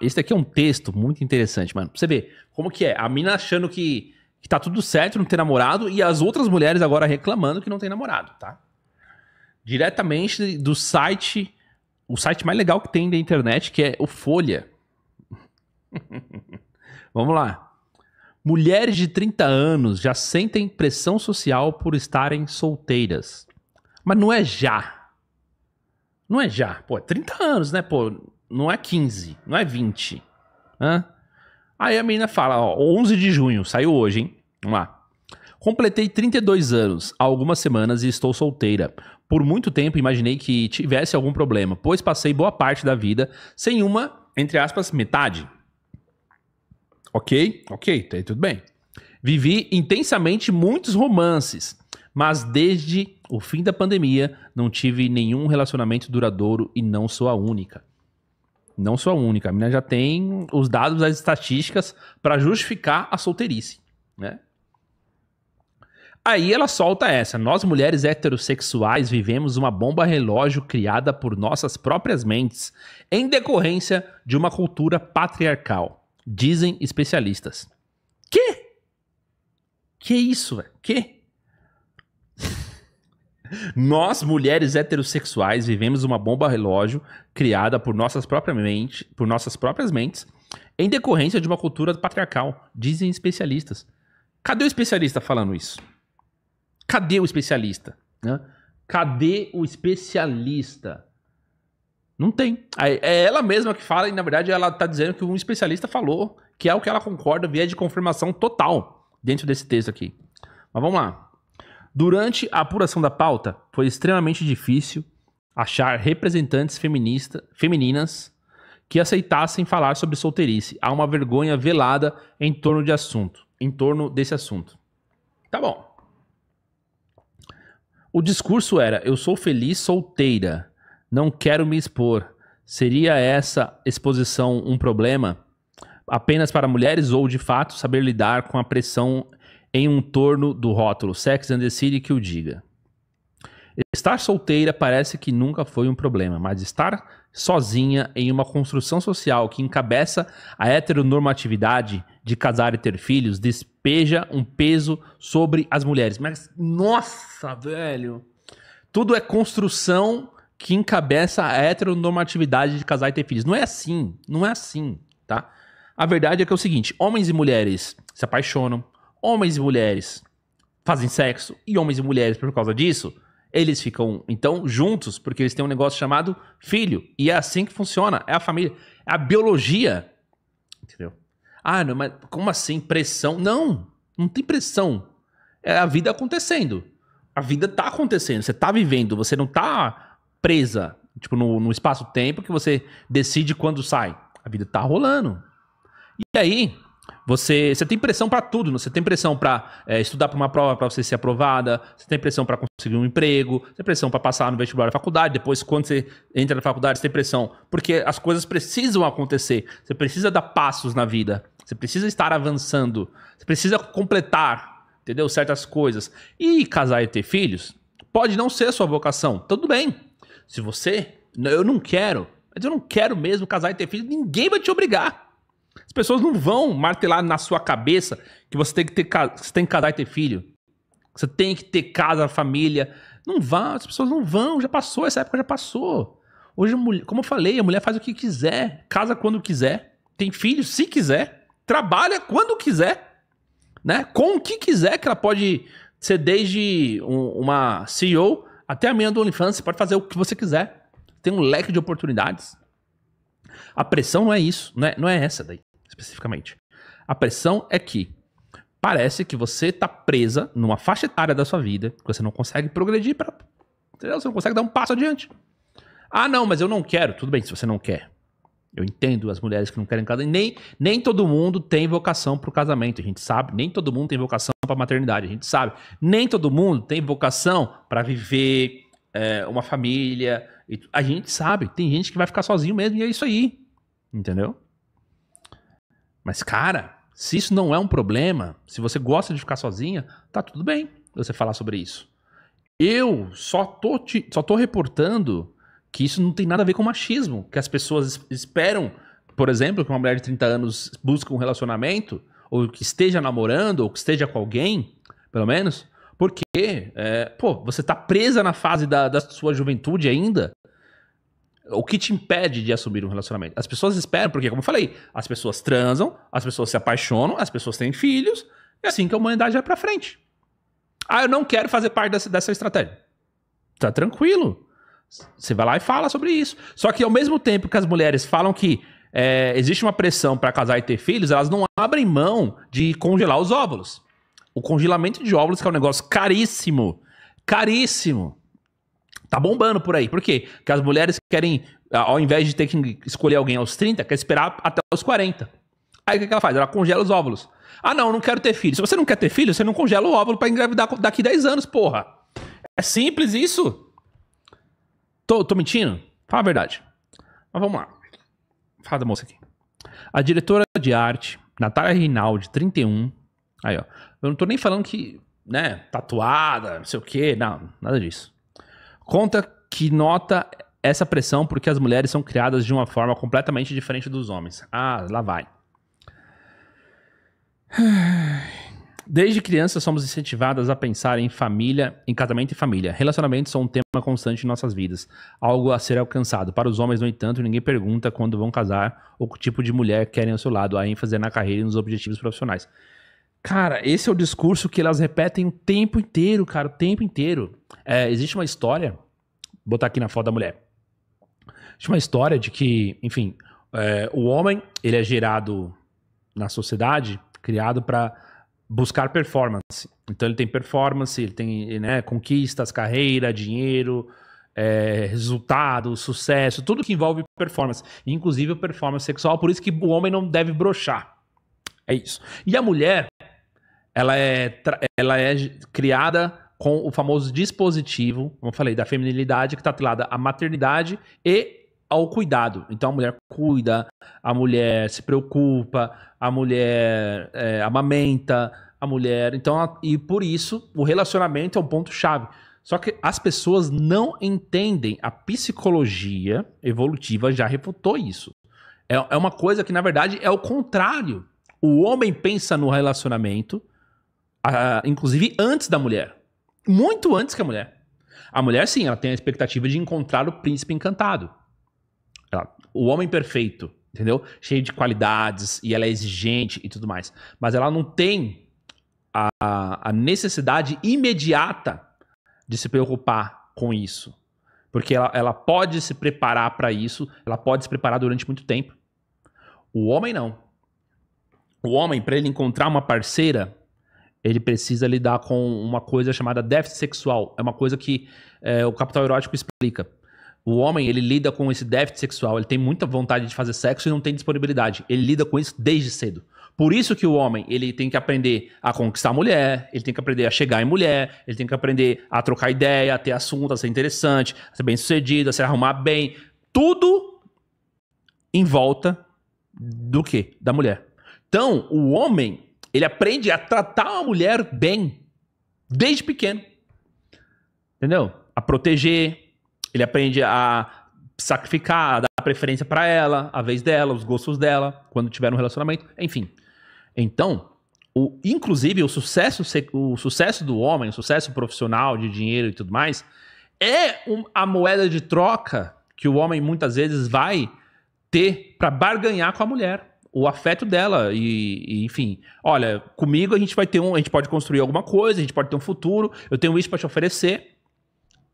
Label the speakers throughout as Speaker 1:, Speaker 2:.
Speaker 1: Esse daqui é um texto muito interessante, mano. Pra você ver como que é. A mina achando que, que tá tudo certo, não ter namorado, e as outras mulheres agora reclamando que não tem namorado, tá? Diretamente do site, o site mais legal que tem da internet, que é o Folha. Vamos lá. Mulheres de 30 anos já sentem pressão social por estarem solteiras. Mas não é já. Não é já. Pô, é 30 anos, né? Pô, não é 15, não é 20. Hã? Aí a menina fala, ó, 11 de junho, saiu hoje, hein? Vamos lá. Completei 32 anos há algumas semanas e estou solteira. Por muito tempo imaginei que tivesse algum problema, pois passei boa parte da vida sem uma, entre aspas, metade. Ok, ok, tá tudo bem. Vivi intensamente muitos romances, mas desde o fim da pandemia não tive nenhum relacionamento duradouro e não sou a única. Não sou a única. A menina já tem os dados as estatísticas para justificar a solteirice, né? Aí ela solta essa: Nós mulheres heterossexuais vivemos uma bomba relógio criada por nossas próprias mentes em decorrência de uma cultura patriarcal, dizem especialistas. Que? Que isso, velho? Que? Nós, mulheres heterossexuais, vivemos uma bomba relógio criada por nossas próprias, mente, por nossas próprias mentes em decorrência de uma cultura patriarcal, dizem especialistas. Cadê o especialista falando isso? Cadê o especialista? Né? Cadê o especialista? Não tem. É ela mesma que fala e, na verdade, ela está dizendo que um especialista falou, que é o que ela concorda, viés de confirmação total dentro desse texto aqui. Mas vamos lá. Durante a apuração da pauta, foi extremamente difícil achar representantes feminista, femininas que aceitassem falar sobre solteirice. Há uma vergonha velada em torno de assunto, em torno desse assunto. Tá bom. O discurso era: eu sou feliz solteira, não quero me expor. Seria essa exposição um problema apenas para mulheres ou de fato saber lidar com a pressão em um torno do rótulo Sex and the City que o diga. Estar solteira parece que nunca foi um problema, mas estar sozinha em uma construção social que encabeça a heteronormatividade de casar e ter filhos despeja um peso sobre as mulheres. Mas, nossa, velho! Tudo é construção que encabeça a heteronormatividade de casar e ter filhos. Não é assim, não é assim, tá? A verdade é que é o seguinte: homens e mulheres se apaixonam, homens e mulheres fazem sexo e homens e mulheres por causa disso, eles ficam então juntos porque eles têm um negócio chamado filho. E é assim que funciona, é a família, é a biologia. Entendeu? Ah, não, mas como assim pressão? Não, não tem pressão. É a vida acontecendo. A vida tá acontecendo, você tá vivendo, você não tá presa, tipo, no, no espaço-tempo que você decide quando sai. A vida tá rolando. E aí, você, você tem pressão para tudo, você tem pressão para é, estudar para uma prova para você ser aprovada, você tem pressão para conseguir um emprego, você tem pressão para passar no vestibular da faculdade, depois quando você entra na faculdade você tem pressão, porque as coisas precisam acontecer, você precisa dar passos na vida, você precisa estar avançando, você precisa completar, entendeu? Certas coisas. E casar e ter filhos pode não ser a sua vocação, tudo bem. Se você, eu não quero, mas eu não quero mesmo casar e ter filhos, ninguém vai te obrigar. As pessoas não vão martelar na sua cabeça que você tem que ter você tem que casar e ter filho. Você tem que ter casa, família. Não vá, as pessoas não vão, já passou, essa época já passou. Hoje, como eu falei, a mulher faz o que quiser, casa quando quiser, tem filho se quiser, trabalha quando quiser, né? Com o que quiser, que ela pode ser desde uma CEO até a minha do OnlyFans, você pode fazer o que você quiser. Tem um leque de oportunidades. A pressão não é isso, não é, não é essa daí especificamente. A pressão é que parece que você está presa numa faixa etária da sua vida, que você não consegue progredir para. Você não consegue dar um passo adiante. Ah, não, mas eu não quero. Tudo bem, se você não quer. Eu entendo as mulheres que não querem casar. Nem, nem todo mundo tem vocação para o casamento, a gente sabe. Nem todo mundo tem vocação para a maternidade, a gente sabe. Nem todo mundo tem vocação para viver é, uma família. A gente sabe. Tem gente que vai ficar sozinho mesmo e é isso aí. Entendeu? Mas, cara, se isso não é um problema, se você gosta de ficar sozinha, tá tudo bem você falar sobre isso. Eu só tô, te, só tô reportando que isso não tem nada a ver com machismo. Que as pessoas esperam, por exemplo, que uma mulher de 30 anos busque um relacionamento, ou que esteja namorando, ou que esteja com alguém, pelo menos, porque, é, pô, você tá presa na fase da, da sua juventude ainda, o que te impede de assumir um relacionamento? As pessoas esperam, porque, como eu falei, as pessoas transam, as pessoas se apaixonam, as pessoas têm filhos, é assim que a humanidade vai pra frente. Ah, eu não quero fazer parte dessa, dessa estratégia. Tá tranquilo. Você vai lá e fala sobre isso. Só que ao mesmo tempo que as mulheres falam que é, existe uma pressão para casar e ter filhos, elas não abrem mão de congelar os óvulos. O congelamento de óvulos, que é um negócio caríssimo, caríssimo. Tá bombando por aí. Por quê? Porque as mulheres querem, ao invés de ter que escolher alguém aos 30, quer esperar até os 40. Aí o que ela faz? Ela congela os óvulos. Ah, não, eu não quero ter filho. Se você não quer ter filho, você não congela o óvulo para engravidar daqui 10 anos, porra. É simples isso. Tô, tô mentindo? Fala a verdade. Mas vamos lá. Fala da moça aqui. A diretora de arte, Natália Rinaldi, 31. Aí, ó. Eu não tô nem falando que, né, tatuada, não sei o quê. Não, nada disso. Conta que nota essa pressão porque as mulheres são criadas de uma forma completamente diferente dos homens. Ah, lá vai. Desde criança somos incentivadas a pensar em família, em casamento e família. Relacionamentos são um tema constante em nossas vidas, algo a ser alcançado. Para os homens, no entanto, ninguém pergunta quando vão casar ou que tipo de mulher querem ao seu lado. A ênfase é na carreira e nos objetivos profissionais. Cara, esse é o discurso que elas repetem o tempo inteiro, cara, o tempo inteiro. É, existe uma história, vou botar aqui na foto da mulher. Existe uma história de que, enfim, é, o homem ele é gerado na sociedade, criado para buscar performance. Então ele tem performance, ele tem né, conquistas, carreira, dinheiro, é, resultado, sucesso, tudo que envolve performance, inclusive performance sexual. Por isso que o homem não deve brochar. É isso. E a mulher, ela é, ela é criada com o famoso dispositivo, como eu falei, da feminilidade, que está atrelada à maternidade e ao cuidado. Então a mulher cuida, a mulher se preocupa, a mulher é, amamenta, a mulher. Então, e por isso o relacionamento é um ponto-chave. Só que as pessoas não entendem. A psicologia evolutiva já refutou isso. É, é uma coisa que, na verdade, é o contrário. O homem pensa no relacionamento a, ah, inclusive antes da mulher. Muito antes que a mulher. A mulher, sim, ela tem a expectativa de encontrar o príncipe encantado. Ela, o homem perfeito, entendeu? Cheio de qualidades e ela é exigente e tudo mais. Mas ela não tem a, a necessidade imediata de se preocupar com isso. Porque ela, ela pode se preparar para isso, ela pode se preparar durante muito tempo. O homem não. O homem, para ele encontrar uma parceira, ele precisa lidar com uma coisa chamada déficit sexual. É uma coisa que é, o capital erótico explica. O homem, ele lida com esse déficit sexual, ele tem muita vontade de fazer sexo e não tem disponibilidade. Ele lida com isso desde cedo. Por isso que o homem, ele tem que aprender a conquistar a mulher, ele tem que aprender a chegar em mulher, ele tem que aprender a trocar ideia, a ter assunto, a ser interessante, a ser bem-sucedido, a se arrumar bem. Tudo em volta do quê? Da mulher. Então, o homem, ele aprende a tratar uma mulher bem desde pequeno. Entendeu? A proteger, ele aprende a sacrificar, a dar preferência para ela, a vez dela, os gostos dela, quando tiver um relacionamento, enfim. Então, o, inclusive o sucesso, o sucesso do homem, o sucesso profissional de dinheiro e tudo mais, é um, a moeda de troca que o homem muitas vezes vai ter para barganhar com a mulher o afeto dela e, e, enfim, olha, comigo a gente vai ter um, a gente pode construir alguma coisa, a gente pode ter um futuro, eu tenho isso para te oferecer.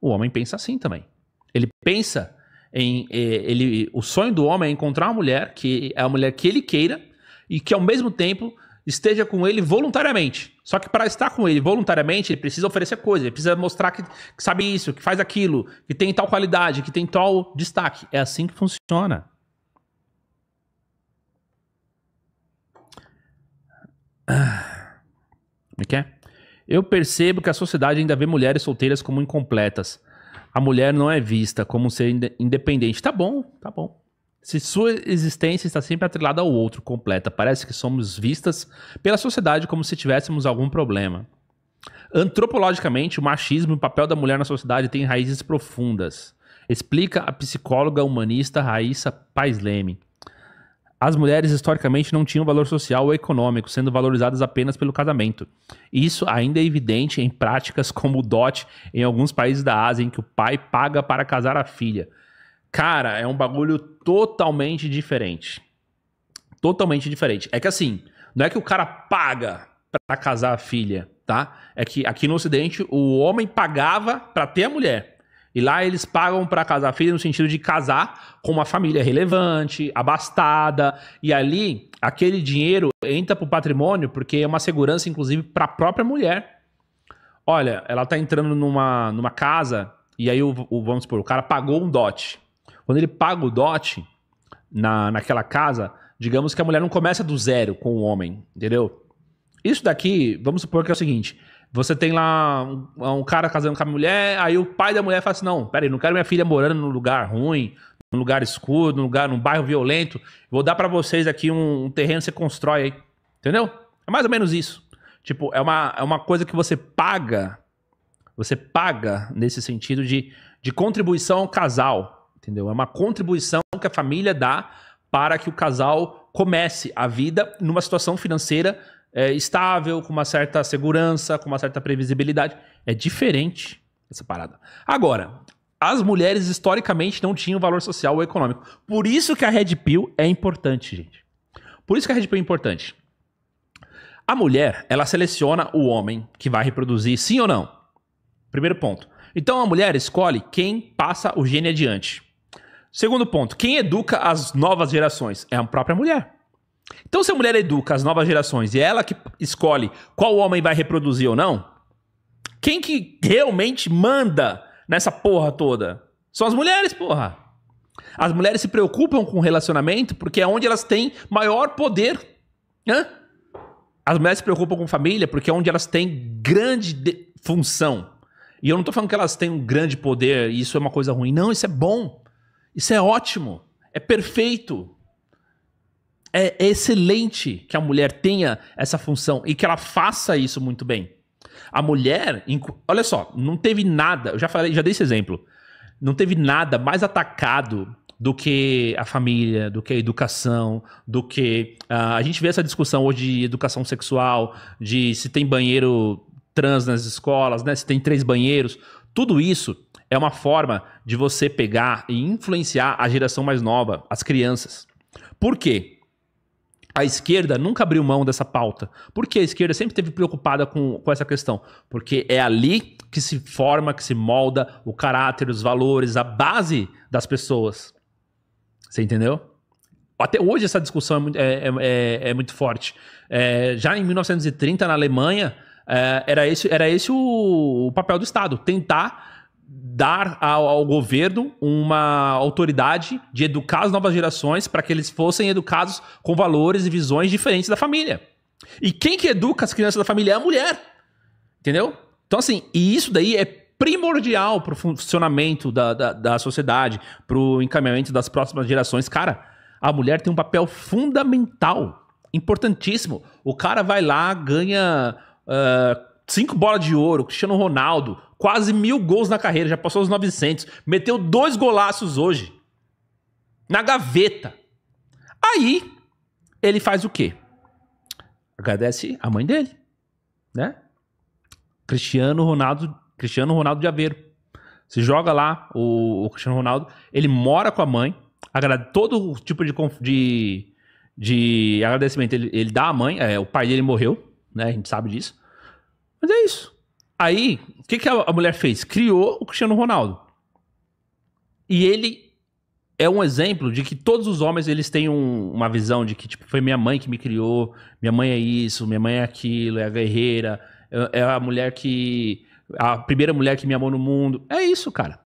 Speaker 1: O homem pensa assim também. Ele pensa em eh, ele o sonho do homem é encontrar uma mulher que é a mulher que ele queira e que ao mesmo tempo esteja com ele voluntariamente. Só que para estar com ele voluntariamente, ele precisa oferecer coisa, ele precisa mostrar que, que sabe isso, que faz aquilo, que tem tal qualidade, que tem tal destaque. É assim que funciona. Como é que é? Eu percebo que a sociedade ainda vê mulheres solteiras como incompletas. A mulher não é vista como um ser independente. Tá bom, tá bom. Se sua existência está sempre atrelada ao outro, completa. Parece que somos vistas pela sociedade como se tivéssemos algum problema. Antropologicamente, o machismo e o papel da mulher na sociedade têm raízes profundas. Explica a psicóloga humanista Raíssa Paisleme. As mulheres historicamente não tinham valor social ou econômico, sendo valorizadas apenas pelo casamento. Isso ainda é evidente em práticas como o dote em alguns países da Ásia, em que o pai paga para casar a filha. Cara, é um bagulho totalmente diferente. Totalmente diferente. É que assim, não é que o cara paga para casar a filha, tá? É que aqui no Ocidente o homem pagava para ter a mulher. E lá eles pagam para casar filho no sentido de casar com uma família relevante, abastada. E ali, aquele dinheiro entra para o patrimônio, porque é uma segurança, inclusive, para a própria mulher. Olha, ela está entrando numa, numa casa, e aí, o, o, vamos supor, o cara pagou um dote. Quando ele paga o dote na, naquela casa, digamos que a mulher não começa do zero com o homem, entendeu? Isso daqui, vamos supor que é o seguinte: você tem lá um, um, cara casando com a mulher, aí o pai da mulher fala assim: não, peraí, não quero minha filha morando num lugar ruim, num lugar escuro, num lugar, num bairro violento. Vou dar para vocês aqui um, um terreno que você constrói aí. Entendeu? É mais ou menos isso. Tipo, é uma, é uma coisa que você paga. Você paga nesse sentido de, de contribuição ao casal. Entendeu? É uma contribuição que a família dá para que o casal comece a vida numa situação financeira é, estável, com uma certa segurança, com uma certa previsibilidade. É diferente essa parada. Agora, as mulheres historicamente não tinham valor social ou econômico. Por isso que a Red Pill é importante, gente. Por isso que a Red Pill é importante. A mulher, ela seleciona o homem que vai reproduzir, sim ou não? Primeiro ponto. Então a mulher escolhe quem passa o gene adiante. Segundo ponto, quem educa as novas gerações é a própria mulher. Então, se a mulher educa as novas gerações e é ela que escolhe qual homem vai reproduzir ou não, quem que realmente manda nessa porra toda? São as mulheres, porra. As mulheres se preocupam com o relacionamento porque é onde elas têm maior poder. Hã? As mulheres se preocupam com família porque é onde elas têm grande função. E eu não tô falando que elas têm um grande poder e isso é uma coisa ruim. Não, isso é bom. Isso é ótimo. É perfeito é, excelente que a mulher tenha essa função e que ela faça isso muito bem. A mulher, olha só, não teve nada, eu já falei, já dei esse exemplo. Não teve nada mais atacado do que a família, do que a educação, do que. Uh, a gente vê essa discussão hoje de educação sexual, de se tem banheiro trans nas escolas, né? Se tem três banheiros. Tudo isso é uma forma de você pegar e influenciar a geração mais nova, as crianças. Por quê? a esquerda nunca abriu mão dessa pauta. Porque a esquerda sempre esteve preocupada com, com essa questão. Porque é ali que se forma, que se molda o caráter, os valores, a base das pessoas. Você entendeu? Até hoje essa discussão é muito, é, é, é, é muito forte. É, já em 1930, na Alemanha, é, era esse, era esse o, o papel do Estado: tentar dar ao, ao, governo uma autoridade de educar as novas gerações para que eles fossem educados com valores e visões diferentes da família. E quem que educa as crianças da família é a mulher. Entendeu? Então, assim, e isso daí é primordial para o funcionamento da, da, da sociedade, para o encaminhamento das próximas gerações. Cara, a mulher tem um papel fundamental, importantíssimo. O cara vai lá, ganha. Uh, cinco bolas de ouro, Cristiano Ronaldo, quase mil gols na carreira, já passou os 900, meteu dois golaços hoje. Na gaveta. Aí, ele faz o quê? Agradece a mãe dele, né? Cristiano Ronaldo, Cristiano Ronaldo de Aveiro. Se joga lá, o, o Cristiano Ronaldo, ele mora com a mãe, agrade, todo tipo de, de, de agradecimento ele, ele dá à mãe, é, o pai dele morreu, né? A gente sabe disso. Mas é isso. Aí, o que, que a mulher fez? Criou o Cristiano Ronaldo. E ele é um exemplo de que todos os homens eles têm um, uma visão de que tipo, foi minha mãe que me criou, minha mãe é isso, minha mãe é aquilo, é a guerreira, é, é a mulher que. a primeira mulher que me amou no mundo. É isso, cara.